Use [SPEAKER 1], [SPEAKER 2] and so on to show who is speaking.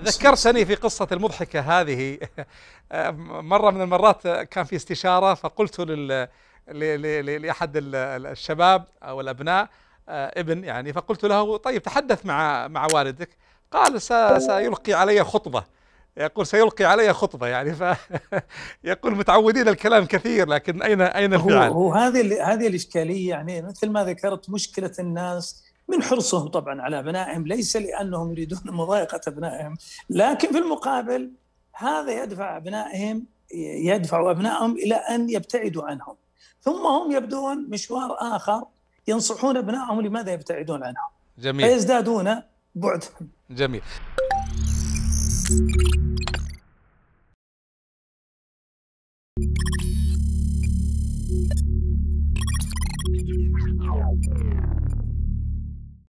[SPEAKER 1] ذكرتني في قصة المضحكة هذه آه، مرة من المرات كان في استشارة فقلت لل لأحد الشباب أو الأبناء آه، ابن يعني فقلت له طيب تحدث مع مع والدك قال سيلقي علي خطبة يقول سيلقي علي خطبة يعني ف يقول متعودين الكلام كثير لكن أين
[SPEAKER 2] أين الفعل؟ هو, هو هذه هذه الإشكالية يعني مثل ما ذكرت مشكلة الناس من حرصهم طبعا على ابنائهم ليس لانهم يريدون مضايقه ابنائهم لكن في المقابل هذا يدفع ابنائهم يدفع ابنائهم الى ان يبتعدوا عنهم ثم هم يبدون مشوار اخر ينصحون ابنائهم لماذا يبتعدون عنهم جميل فيزدادون بعدا جميل Yeah.